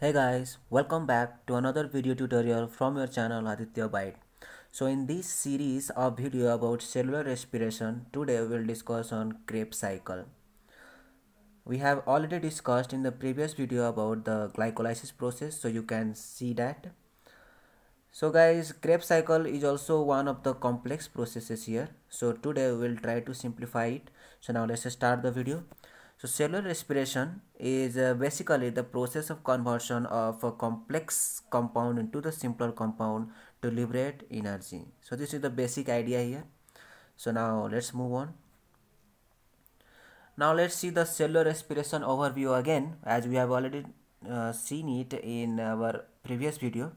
Hey guys, welcome back to another video tutorial from your channel Aditya Byte. So in this series of video about cellular respiration, today we'll discuss on Krebs cycle. We have already discussed in the previous video about the glycolysis process, so you can see that. So guys, Krebs cycle is also one of the complex processes here. So today we'll try to simplify it. So now let's start the video. So cellular respiration is uh, basically the process of conversion of a complex compound into the simpler compound to liberate energy. So this is the basic idea here. So now let's move on. Now let's see the cellular respiration overview again as we have already uh, seen it in our previous video.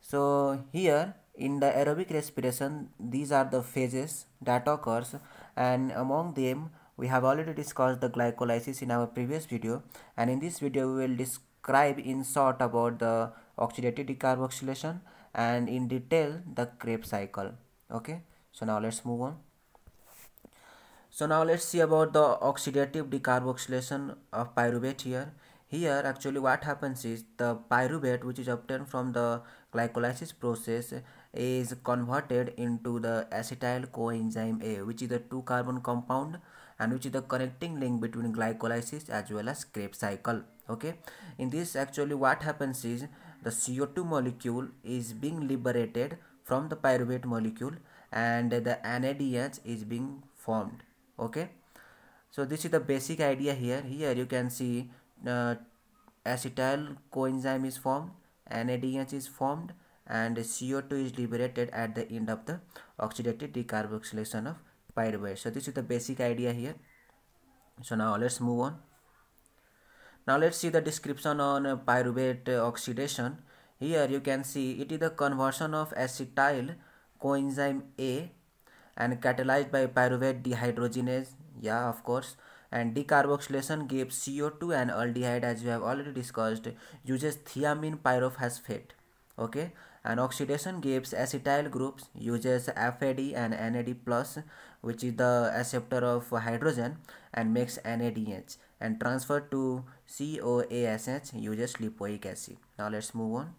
So here in the aerobic respiration these are the phases that occurs and among them we have already discussed the glycolysis in our previous video and in this video we will describe in short about the oxidative decarboxylation and in detail the Krebs cycle. Okay, so now let's move on. So now let's see about the oxidative decarboxylation of pyruvate here. Here actually what happens is the pyruvate which is obtained from the glycolysis process is converted into the acetyl coenzyme A which is a two carbon compound and which is the connecting link between glycolysis as well as Krebs cycle okay in this actually what happens is the CO2 molecule is being liberated from the pyruvate molecule and the NADH is being formed okay so this is the basic idea here here you can see uh, acetyl coenzyme is formed NADH is formed and CO2 is liberated at the end of the oxidative decarboxylation of spyware so this is the basic idea here so now let's move on now let's see the description on uh, pyruvate oxidation here you can see it is the conversion of acetyl coenzyme a and catalyzed by pyruvate dehydrogenase yeah of course and decarboxylation gives CO2 and aldehyde as we have already discussed uses thiamine pyrophosphate okay And oxidation gives acetyl groups uses FAD and NAD plus which is the acceptor of hydrogen and makes NADH and transfer to COASH uses lipoic acid. Now let's move on.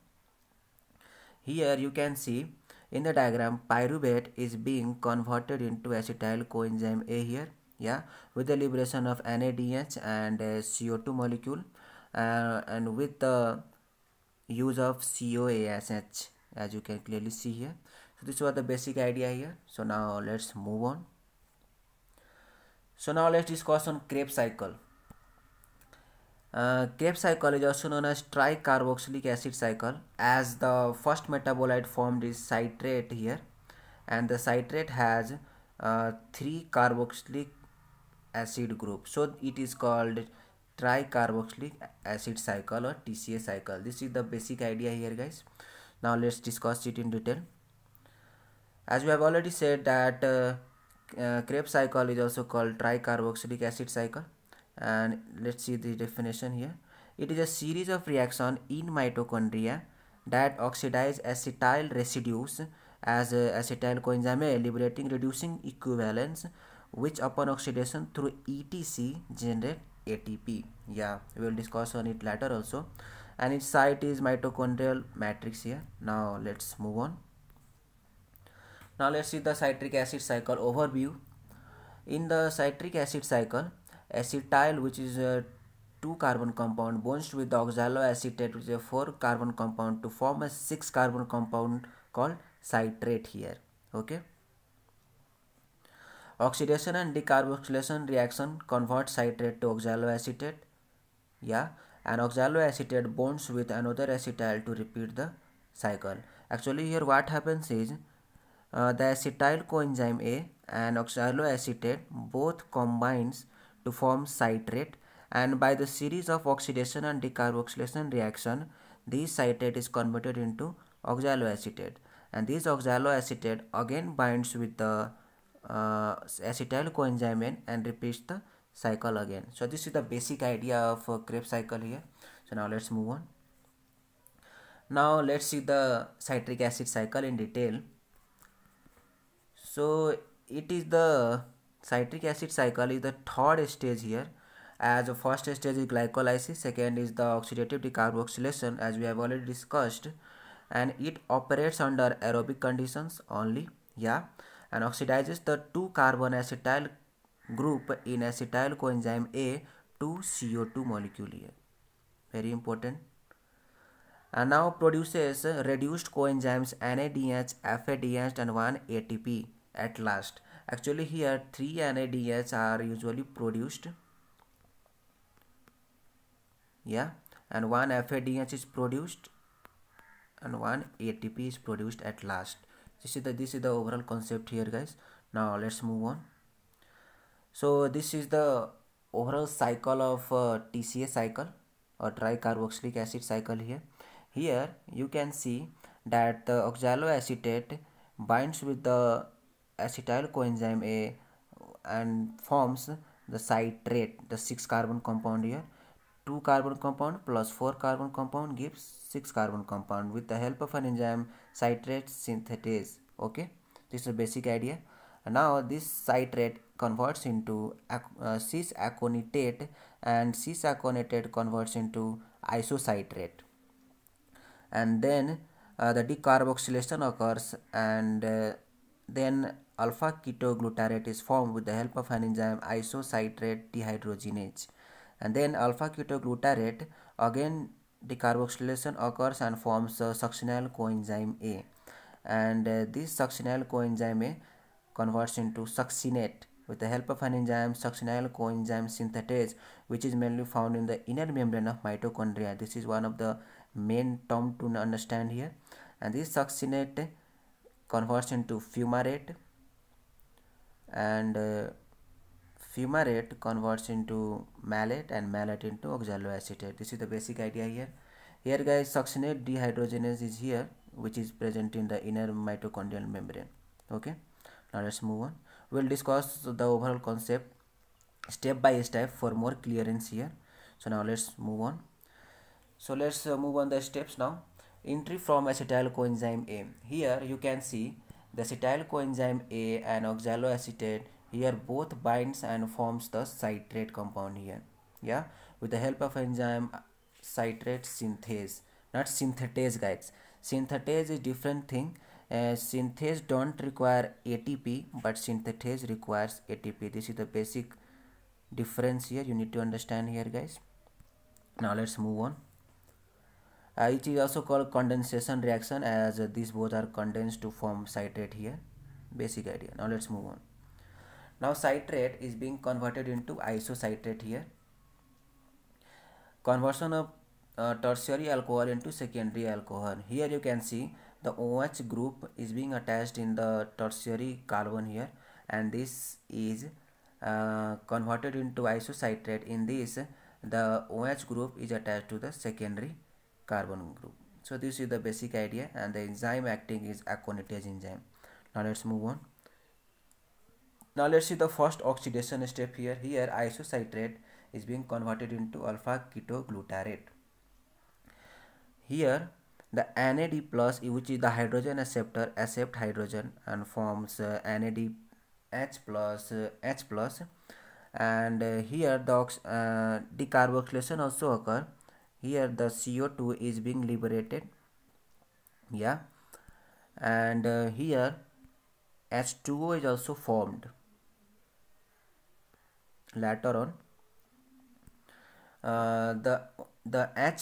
Here you can see in the diagram pyruvate is being converted into acetyl coenzyme A here yeah with the liberation of NADH and CO2 molecule uh, and with the use of COASH as you can clearly see here so this was the basic idea here so now let's move on so now let's discuss on Krebs cycle uh, Krebs cycle is also known as tricarboxylic acid cycle as the first metabolite formed is citrate here and the citrate has uh, three carboxylic acid group so it is called tricarboxylic acid cycle or TCA cycle this is the basic idea here guys now let's discuss it in detail as we have already said that uh, uh, Krebs cycle is also called tricarboxylic acid cycle and let's see the definition here it is a series of reaction in mitochondria that oxidize acetyl residues as uh, acetyl coenzyme A liberating reducing equivalents which upon oxidation through ETC generate ATP yeah we will discuss on it later also and its site is mitochondrial matrix here now let's move on now let's see the citric acid cycle overview in the citric acid cycle acetyl which is a two carbon compound bonds with the oxaloacetate which is a four carbon compound to form a six carbon compound called citrate here okay oxidation and decarboxylation reaction convert citrate to oxaloacetate yeah an oxaloacetate bonds with another acetyl to repeat the cycle actually here what happens is uh, the acetyl coenzyme A and oxaloacetate both combines to form citrate and by the series of oxidation and decarboxylation reaction this citrate is converted into oxaloacetate and this oxaloacetate again binds with the uh, acetyl coenzyme N and repeats the cycle again so this is the basic idea of uh, Krebs cycle here so now let's move on now let's see the citric acid cycle in detail so it is the citric acid cycle is the third stage here as the first stage is glycolysis second is the oxidative decarboxylation as we have already discussed and it operates under aerobic conditions only yeah and oxidizes the 2 carbon acetyl group in acetyl coenzyme A to CO2 molecule here. Very important. And now produces reduced coenzymes NADH, FADH and 1 ATP at last. Actually here 3 NADH are usually produced. Yeah. And 1 FADH is produced and 1 ATP is produced at last. This is the, this is the overall concept here guys. Now let's move on so this is the overall cycle of uh, TCA cycle or tricarboxylic acid cycle here here you can see that the oxaloacetate binds with the acetyl coenzyme A and forms the citrate the six carbon compound here two carbon compound plus four carbon compound gives six carbon compound with the help of an enzyme citrate synthetase okay this is a basic idea now this citrate converts into uh, cis aconitate and cis aconitate converts into isocitrate and then uh, the decarboxylation occurs and uh, then alpha ketoglutarate is formed with the help of an enzyme isocitrate dehydrogenase and then alpha ketoglutarate again decarboxylation occurs and forms a succinyl coenzyme A and uh, this succinyl coenzyme A converts into succinate with the help of an enzyme succinyl coenzyme synthetase which is mainly found in the inner membrane of mitochondria this is one of the main term to understand here and this succinate converts into fumarate and uh, fumarate converts into malate and malate into oxaloacetate this is the basic idea here here guys succinate dehydrogenase is here which is present in the inner mitochondrial membrane okay now let's move on we'll discuss the overall concept step by step for more clearance here so now let's move on so let's uh, move on the steps now entry from acetyl coenzyme a here you can see the acetyl coenzyme a and oxaloacetate here both binds and forms the citrate compound here yeah with the help of enzyme citrate synthase not synthetase guys synthetase is different thing Synthesis uh, synthase don't require ATP but synthetase requires ATP this is the basic difference here you need to understand here guys now let's move on uh, it is also called condensation reaction as uh, these both are condensed to form citrate here basic idea now let's move on now citrate is being converted into isocitrate here conversion of uh, tertiary alcohol into secondary alcohol here you can see the OH group is being attached in the tertiary carbon here and this is uh, converted into isocitrate in this the OH group is attached to the secondary carbon group so this is the basic idea and the enzyme acting is aconitase enzyme now let's move on now let's see the first oxidation step here here isocitrate is being converted into alpha ketoglutarate here the NAD plus which is the hydrogen acceptor accept hydrogen and forms uh, NADH plus uh, H plus and uh, here the uh, decarboxylation also occur here the CO2 is being liberated yeah and uh, here H2O is also formed later on uh, the the H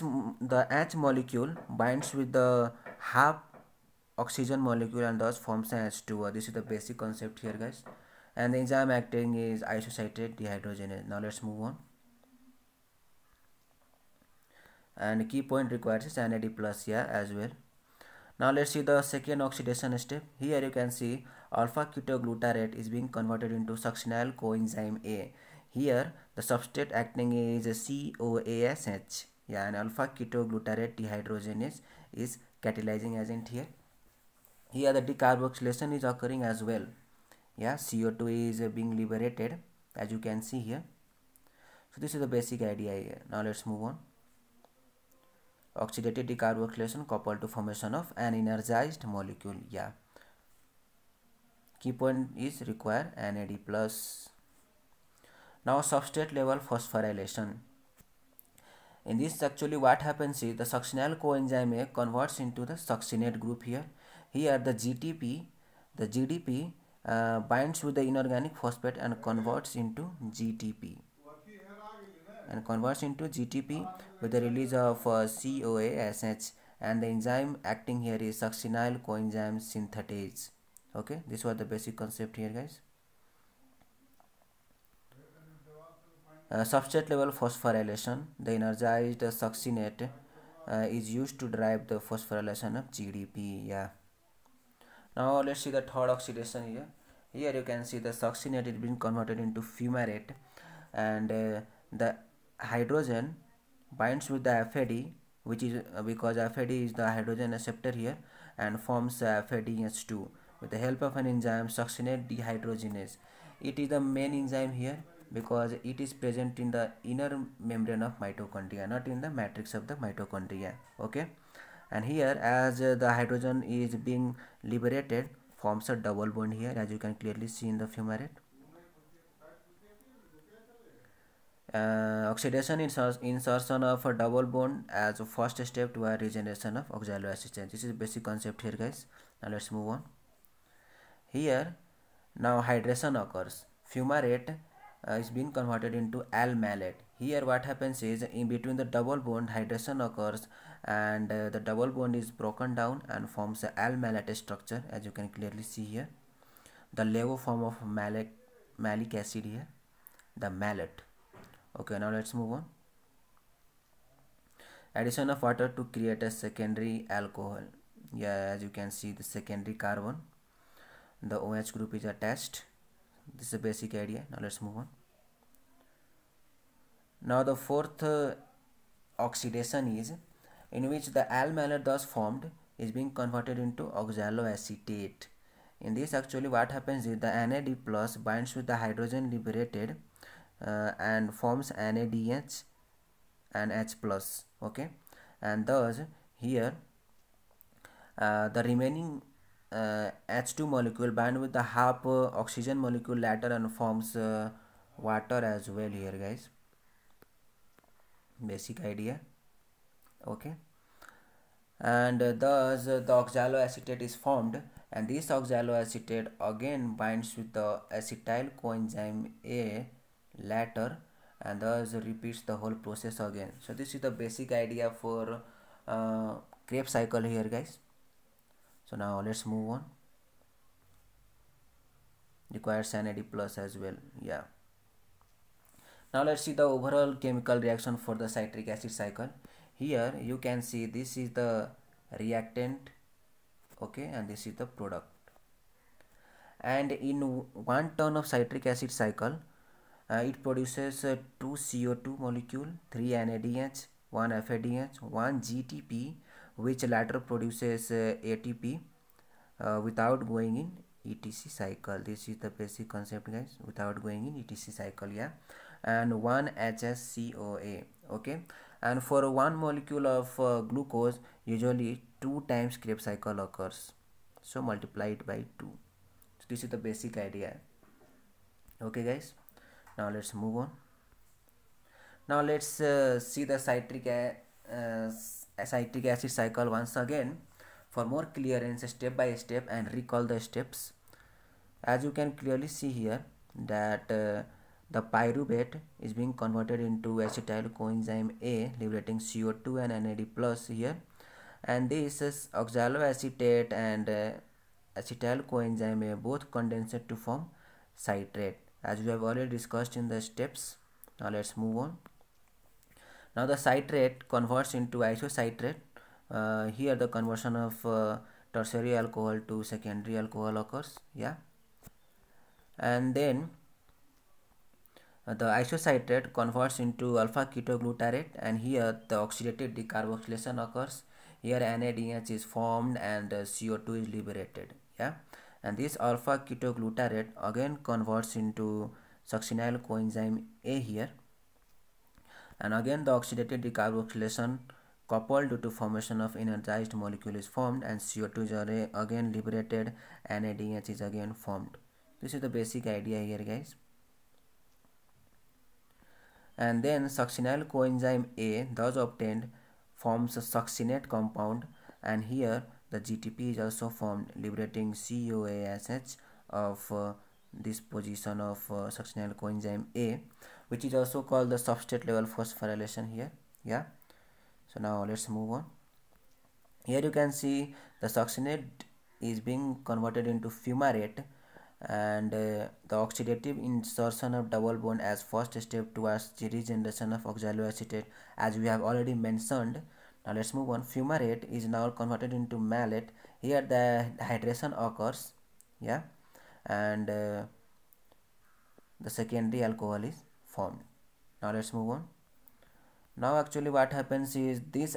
the H molecule binds with the half oxygen molecule and thus forms an H2O. This is the basic concept here, guys. And the enzyme acting is isocitrate dehydrogenase. Now let's move on. And key point requires is NAD plus here as well. Now let's see the second oxidation step. Here you can see alpha ketoglutarate is being converted into succinyl coenzyme A. Here the substrate acting is COASH yeah and alpha ketoglutarate dehydrogenase is catalyzing agent here here the decarboxylation is occurring as well yeah co2 is uh, being liberated as you can see here so this is the basic idea here now let's move on oxidative decarboxylation coupled to formation of an energized molecule yeah key point is require NAD plus now substrate level phosphorylation in this actually what happens is the succinyl coenzyme A converts into the succinate group here. Here the GTP, the GDP uh, binds with the inorganic phosphate and converts into GTP and converts into GTP with the release of uh, COASH and the enzyme acting here is succinyl coenzyme synthetase. Okay, this was the basic concept here guys. Uh, substrate level phosphorylation the energized succinate uh, is used to drive the phosphorylation of GDP yeah now let's see the third oxidation here here you can see the succinate is being converted into fumarate and uh, the hydrogen binds with the FAD which is uh, because FAD is the hydrogen acceptor here and forms uh, FADH2 with the help of an enzyme succinate dehydrogenase it is the main enzyme here because it is present in the inner membrane of mitochondria not in the matrix of the mitochondria okay and here as uh, the hydrogen is being liberated forms a double bond here as you can clearly see in the fumarate uh, oxidation insertion of a double bond as a first step to toward regeneration of oxaloacetate. this is basic concept here guys now let's move on here now hydration occurs fumarate uh, is being converted into al malate here what happens is in between the double bond hydration occurs and uh, the double bond is broken down and forms the al malate structure as you can clearly see here the levo form of malic malic acid here the malate okay now let's move on addition of water to create a secondary alcohol yeah as you can see the secondary carbon the OH group is attached this is a basic idea now let's move on now the fourth uh, oxidation is in which the allyl thus formed is being converted into oxaloacetate in this actually what happens is the NAD plus binds with the hydrogen liberated uh, and forms NADH and H plus okay and thus here uh, the remaining uh, H2 molecule bind with the half uh, oxygen molecule later and forms uh, water as well here guys basic idea okay and uh, thus uh, the oxaloacetate is formed and this oxaloacetate again binds with the acetyl coenzyme A later and thus repeats the whole process again so this is the basic idea for uh, Krebs cycle here guys so now let's move on requires NAD plus as well yeah now let's see the overall chemical reaction for the citric acid cycle here you can see this is the reactant okay and this is the product and in one ton of citric acid cycle uh, it produces uh, two CO2 molecule, three NADH, one FADH, one GTP, which latter produces uh, ATP uh, without going in ETC cycle. This is the basic concept guys without going in ETC cycle yeah and 1 HSCOA okay and for one molecule of uh, glucose usually 2 times Krebs cycle occurs so multiply it by 2 so this is the basic idea okay guys now let's move on now let's uh, see the citric uh, acetic acid cycle once again for more clearance step by step and recall the steps as you can clearly see here that uh, the pyruvate is being converted into acetyl coenzyme A liberating CO2 and NAD plus here and this is oxaloacetate and uh, acetyl coenzyme A both condensed to form citrate as we have already discussed in the steps now let's move on now the citrate converts into isocitrate. Uh, here the conversion of uh, tertiary alcohol to secondary alcohol occurs. Yeah. And then uh, the isocitrate converts into alpha ketoglutarate and here the oxidative decarboxylation occurs. Here NADH is formed and uh, CO2 is liberated. Yeah. And this alpha ketoglutarate again converts into succinyl coenzyme A here and again the oxidative decarboxylation coupled due to formation of energized molecule is formed and CO2 is again liberated and ADH is again formed. This is the basic idea here guys. And then succinyl coenzyme A thus obtained forms a succinate compound and here the GTP is also formed liberating COASH of uh, this position of uh, succinyl coenzyme A which is also called the substrate level phosphorylation here yeah so now let's move on here you can see the succinate is being converted into fumarate and uh, the oxidative insertion of double bond as first step towards the regeneration of oxaloacetate as we have already mentioned now let's move on fumarate is now converted into malate here the hydration occurs yeah and uh, the secondary alcohol is formed now let's move on now actually what happens is this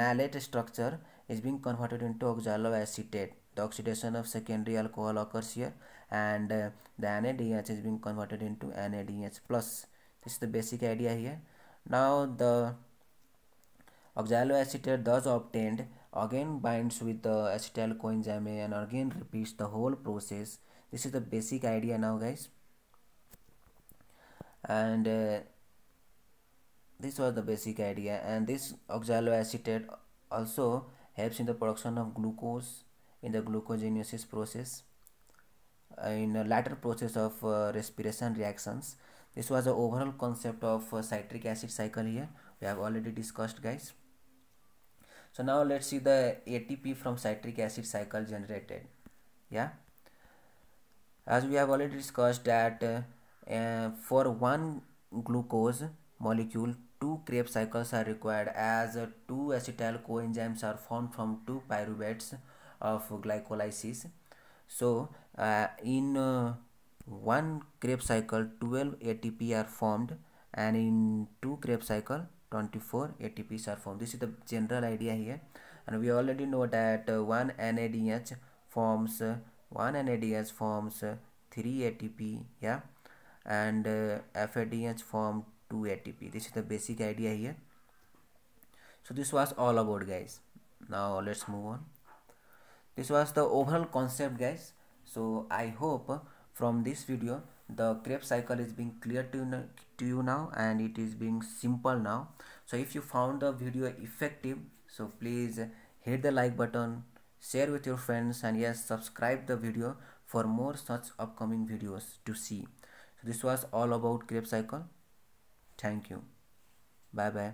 malate structure is being converted into oxaloacetate. the oxidation of secondary alcohol occurs here and uh, the NADH is being converted into NADH plus this is the basic idea here now the oxaloacetate thus obtained again binds with the acetyl coenzyme A and again repeats the whole process this is the basic idea now guys and uh, this was the basic idea and this oxaloacetate also helps in the production of glucose in the gluconeogenesis process uh, in a latter process of uh, respiration reactions this was the overall concept of uh, citric acid cycle here we have already discussed guys so now let's see the atp from citric acid cycle generated yeah as we have already discussed that uh, uh, for one glucose molecule two Krebs cycles are required as uh, two acetyl coenzymes are formed from two pyruvates of glycolysis so uh, in uh, one Krebs cycle 12 ATP are formed and in two Krebs cycle 24 ATPs are formed this is the general idea here and we already know that uh, one NADH forms uh, one NADH forms three ATP yeah and uh, FADH form 2 ATP. This is the basic idea here. So this was all about guys. Now let's move on. This was the overall concept guys. So I hope from this video the Krebs cycle is being clear to, to you now and it is being simple now. So if you found the video effective so please hit the like button, share with your friends and yes subscribe the video for more such upcoming videos to see this was all about Krebs cycle thank you bye bye